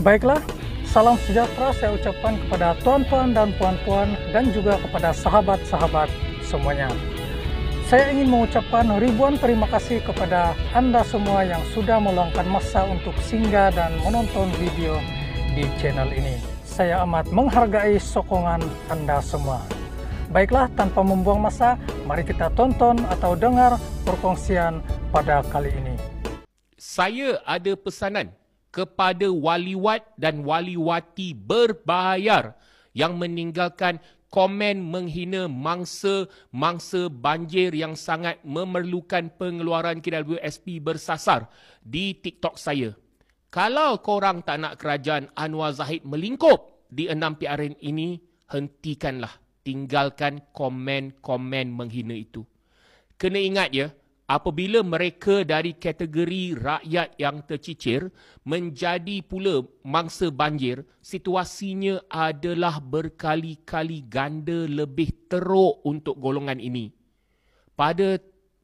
Baiklah, salam sejahtera saya ucapkan kepada tuan-tuan dan puan-puan dan juga kepada sahabat-sahabat semuanya. Saya ingin mengucapkan ribuan terima kasih kepada anda semua yang sudah meluangkan masa untuk singgah dan menonton video di channel ini. Saya amat menghargai sokongan anda semua. Baiklah, tanpa membuang masa, mari kita tonton atau dengar perkongsian pada kali ini. Saya ada pesanan kepada waliwat dan waliwati berbayar yang meninggalkan komen menghina mangsa-mangsa banjir yang sangat memerlukan pengeluaran KWSP bersasar di TikTok saya. Kalau korang tak nak kerajaan Anwar Zahid melingkup di enam PRN ini, hentikanlah. Tinggalkan komen-komen menghina itu. Kena ingat ya, apabila mereka dari kategori rakyat yang tercicir menjadi pula mangsa banjir, situasinya adalah berkali-kali ganda lebih teruk untuk golongan ini. Pada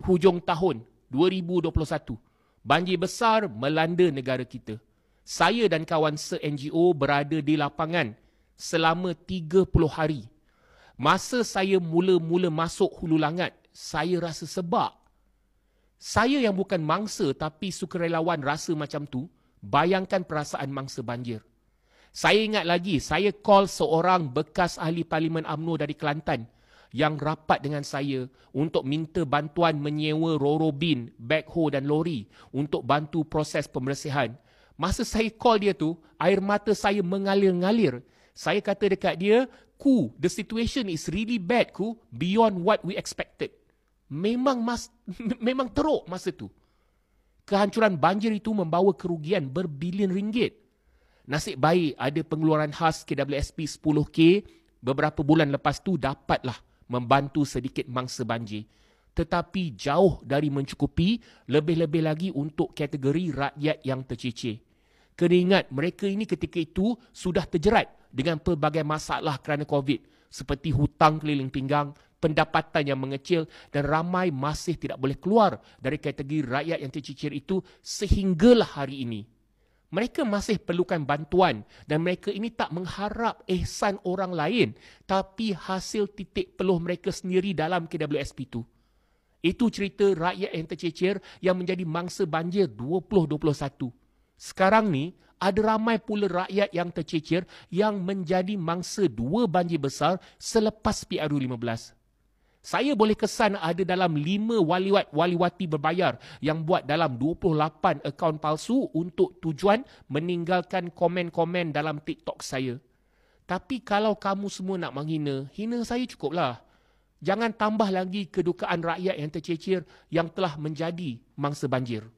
hujung tahun 2021, banjir besar melanda negara kita. Saya dan kawan se-NGO berada di lapangan selama 30 hari. Masa saya mula-mula masuk hulu langat, saya rasa sebab saya yang bukan mangsa tapi sukarelawan rasa macam tu, bayangkan perasaan mangsa banjir. Saya ingat lagi, saya call seorang bekas ahli Parlimen UMNO dari Kelantan yang rapat dengan saya untuk minta bantuan menyewa roro bin, backhoe dan lori untuk bantu proses pembersihan. Masa saya call dia tu, air mata saya mengalir-ngalir. Saya kata dekat dia, ku, the situation is really bad ku, beyond what we expected memang mas, memang teruk masa tu. Kehancuran banjir itu membawa kerugian berbilion ringgit. Nasib baik ada pengeluaran khas KWSP 10K beberapa bulan lepas tu dapatlah membantu sedikit mangsa banjir. Tetapi jauh dari mencukupi lebih-lebih lagi untuk kategori rakyat yang tercicir. Kena ingat mereka ini ketika itu sudah terjerat dengan pelbagai masalah kerana COVID seperti hutang keliling pinggang, pendapatan yang mengecil dan ramai masih tidak boleh keluar dari kategori rakyat yang tercicir itu sehinggalah hari ini. Mereka masih perlukan bantuan dan mereka ini tak mengharap ihsan orang lain tapi hasil titik peluh mereka sendiri dalam KWSP itu. Itu cerita rakyat yang tercicir yang menjadi mangsa banjir 2021. Sekarang ni ada ramai pula rakyat yang tercicir yang menjadi mangsa dua banjir besar selepas PRU saya boleh kesan ada dalam 5 waliwat waliwati berbayar yang buat dalam 28 akaun palsu untuk tujuan meninggalkan komen-komen dalam TikTok saya. Tapi kalau kamu semua nak menghina, hina saya cukuplah. Jangan tambah lagi kedukaan rakyat yang tercecer yang telah menjadi mangsa banjir.